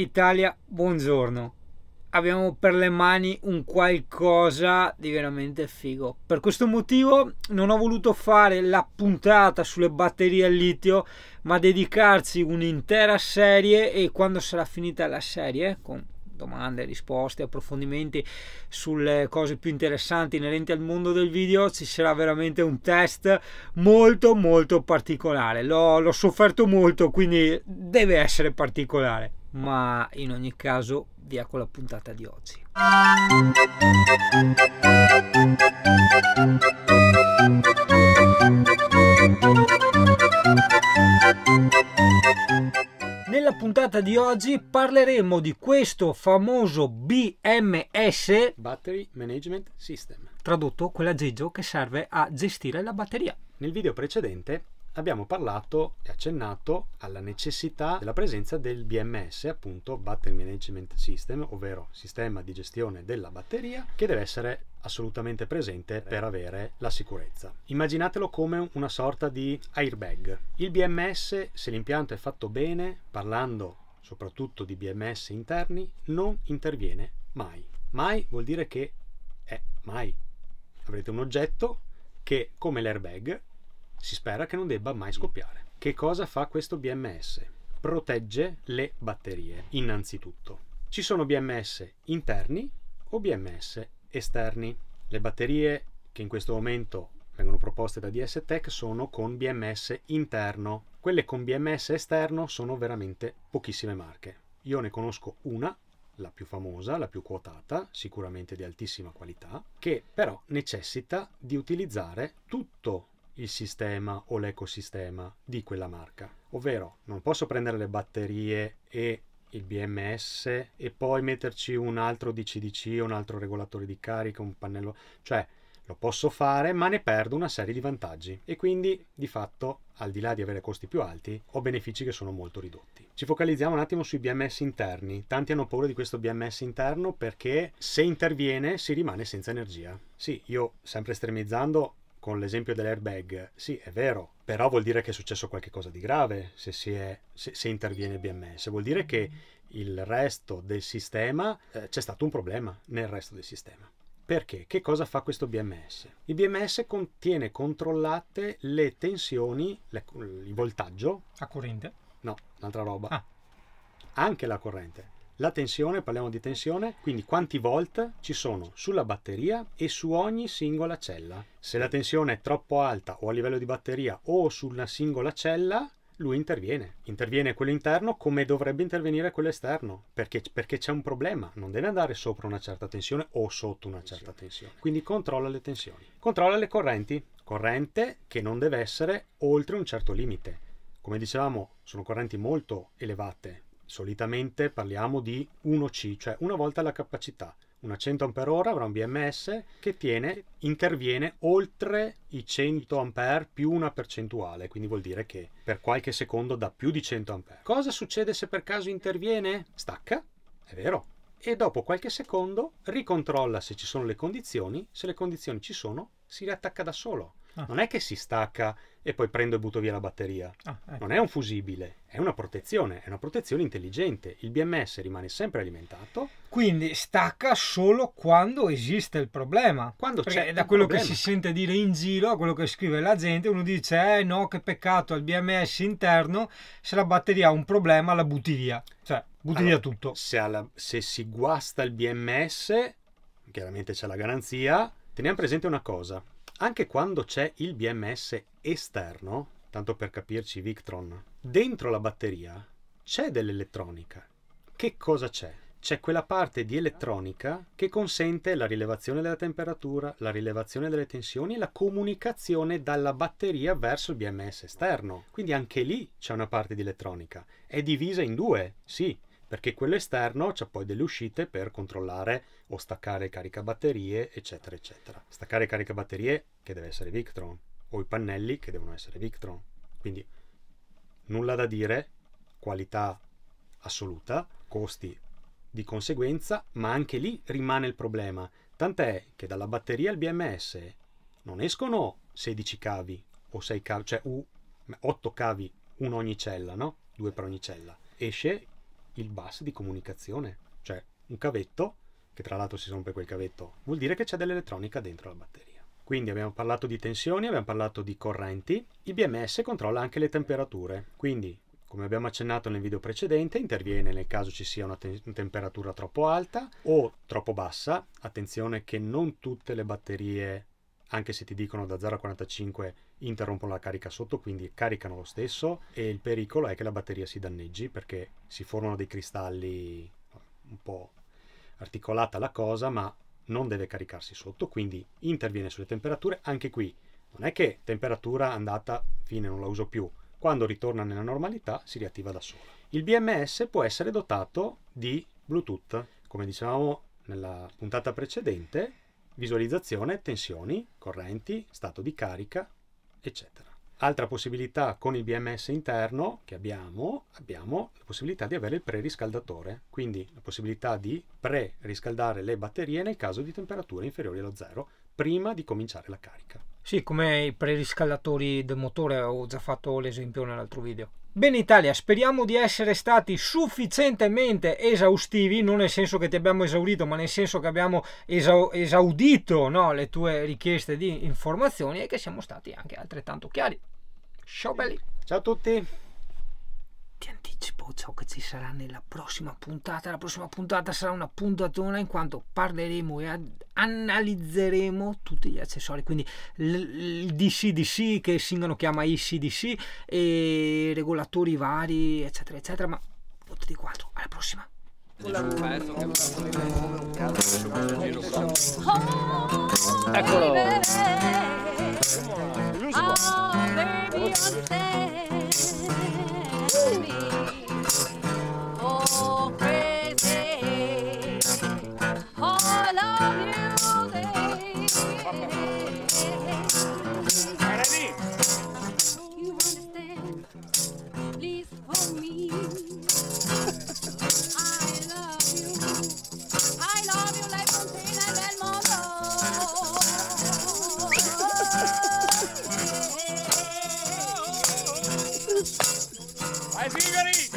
Italia, buongiorno. Abbiamo per le mani un qualcosa di veramente figo. Per questo motivo non ho voluto fare la puntata sulle batterie al litio, ma dedicarci un'intera serie e quando sarà finita la serie, con domande, risposte, approfondimenti sulle cose più interessanti inerenti al mondo del video, ci sarà veramente un test molto molto particolare. L'ho, l'ho sofferto molto, quindi deve essere particolare ma in ogni caso via con la puntata di oggi. Nella puntata di oggi parleremo di questo famoso BMS Battery Management System, tradotto quell'aggeggio che serve a gestire la batteria. Nel video precedente abbiamo parlato e accennato alla necessità della presenza del BMS, appunto Battery Management System, ovvero sistema di gestione della batteria, che deve essere assolutamente presente per avere la sicurezza. Immaginatelo come una sorta di airbag. Il BMS, se l'impianto è fatto bene, parlando soprattutto di BMS interni, non interviene mai. Mai vuol dire che è eh, mai. Avrete un oggetto che, come l'airbag, si spera che non debba mai scoppiare. Che cosa fa questo BMS? Protegge le batterie, innanzitutto. Ci sono BMS interni o BMS esterni. Le batterie che in questo momento vengono proposte da DS Tech sono con BMS interno. Quelle con BMS esterno sono veramente pochissime marche. Io ne conosco una, la più famosa, la più quotata, sicuramente di altissima qualità, che però necessita di utilizzare tutto il sistema o l'ecosistema di quella marca. Ovvero non posso prendere le batterie e il BMS e poi metterci un altro DCDC, un altro regolatore di carica, un pannello, cioè lo posso fare ma ne perdo una serie di vantaggi e quindi di fatto al di là di avere costi più alti ho benefici che sono molto ridotti. Ci focalizziamo un attimo sui BMS interni, tanti hanno paura di questo BMS interno perché se interviene si rimane senza energia. Sì, io sempre estremizzando con l'esempio dell'airbag, sì, è vero, però vuol dire che è successo qualcosa di grave se, è, se, se interviene BMS, vuol dire che il resto del sistema eh, c'è stato un problema nel resto del sistema. Perché? Che cosa fa questo BMS? Il BMS contiene controllate le tensioni, le, il voltaggio. A corrente? No, un'altra roba. Ah. Anche la corrente la tensione, parliamo di tensione, quindi quanti volt ci sono sulla batteria e su ogni singola cella. Se la tensione è troppo alta o a livello di batteria o su una singola cella, lui interviene. Interviene quello interno come dovrebbe intervenire quello esterno, perché, perché, c'è un problema, non deve andare sopra una certa tensione o sotto una certa tensione. Quindi controlla le tensioni. Controlla le correnti, corrente che non deve essere oltre un certo limite. Come dicevamo, sono correnti molto elevate, solitamente parliamo di 1C, cioè una volta la capacità. Una 100 Ah avrà un BMS che tiene, interviene oltre i 100 A più una percentuale, quindi vuol dire che per qualche secondo dà più di 100 A. Cosa succede se per caso interviene? Stacca, è vero, e dopo qualche secondo ricontrolla se ci sono le condizioni, se le condizioni ci sono si riattacca da solo. Ah. Non è che si stacca e poi prendo e butto via la batteria. Ah, ecco. Non è un fusibile, è una protezione, è una protezione intelligente. Il BMS rimane sempre alimentato. Quindi stacca solo quando esiste il problema. Quando Perché c'è da quello problema. che si sente dire in giro a quello che scrive la gente, uno dice eh no che peccato al BMS interno, se la batteria ha un problema la butti via. Cioè, butti allora, via tutto. Se, alla, se si guasta il BMS, chiaramente c'è la garanzia, teniamo presente una cosa anche quando c'è il BMS esterno, tanto per capirci Victron, dentro la batteria c'è dell'elettronica. Che cosa c'è? C'è quella parte di elettronica che consente la rilevazione della temperatura, la rilevazione delle tensioni e la comunicazione dalla batteria verso il BMS esterno. Quindi anche lì c'è una parte di elettronica. È divisa in due, sì, perché quello esterno c'ha poi delle uscite per controllare o staccare caricabatterie, eccetera, eccetera. Staccare caricabatterie che deve essere Victron, o i pannelli che devono essere Victron. Quindi nulla da dire, qualità assoluta, costi di conseguenza, ma anche lì rimane il problema. Tant'è che dalla batteria al BMS non escono 16 cavi o 6 cavi, cioè 8 cavi, uno ogni cella, no? Due per ogni cella. Esce il bus di comunicazione, cioè un cavetto, che tra l'altro si rompe quel cavetto, vuol dire che c'è dell'elettronica dentro la batteria. Quindi abbiamo parlato di tensioni, abbiamo parlato di correnti, il BMS controlla anche le temperature, quindi come abbiamo accennato nel video precedente, interviene nel caso ci sia una te temperatura troppo alta o troppo bassa. Attenzione che non tutte le batterie anche se ti dicono da 0 a 45 interrompono la carica sotto, quindi caricano lo stesso e il pericolo è che la batteria si danneggi perché si formano dei cristalli un po' articolata la cosa, ma non deve caricarsi sotto, quindi interviene sulle temperature. Anche qui non è che temperatura andata, fine, non la uso più. Quando ritorna nella normalità si riattiva da sola. Il BMS può essere dotato di Bluetooth. Come dicevamo nella puntata precedente, visualizzazione, tensioni, correnti, stato di carica, eccetera. Altra possibilità con il BMS interno che abbiamo, abbiamo la possibilità di avere il preriscaldatore, quindi la possibilità di pre-riscaldare le batterie nel caso di temperature inferiori allo zero, prima di cominciare la carica. Sì, come i preriscaldatori del motore, ho già fatto l'esempio nell'altro video. Bene Italia, speriamo di essere stati sufficientemente esaustivi, non nel senso che ti abbiamo esaurito, ma nel senso che abbiamo esaudito no, le tue richieste di informazioni e che siamo stati anche altrettanto chiari. Ciao belli! Ciao a tutti! ciò che ci sarà nella prossima puntata. La prossima puntata sarà una puntatona in quanto parleremo e analizzeremo tutti gli accessori, quindi il DCDC che Singano chiama ICDC e regolatori vari, eccetera, eccetera. Ma tutti quattro, alla prossima. Eccolo. Oh, baby, Así, Gary.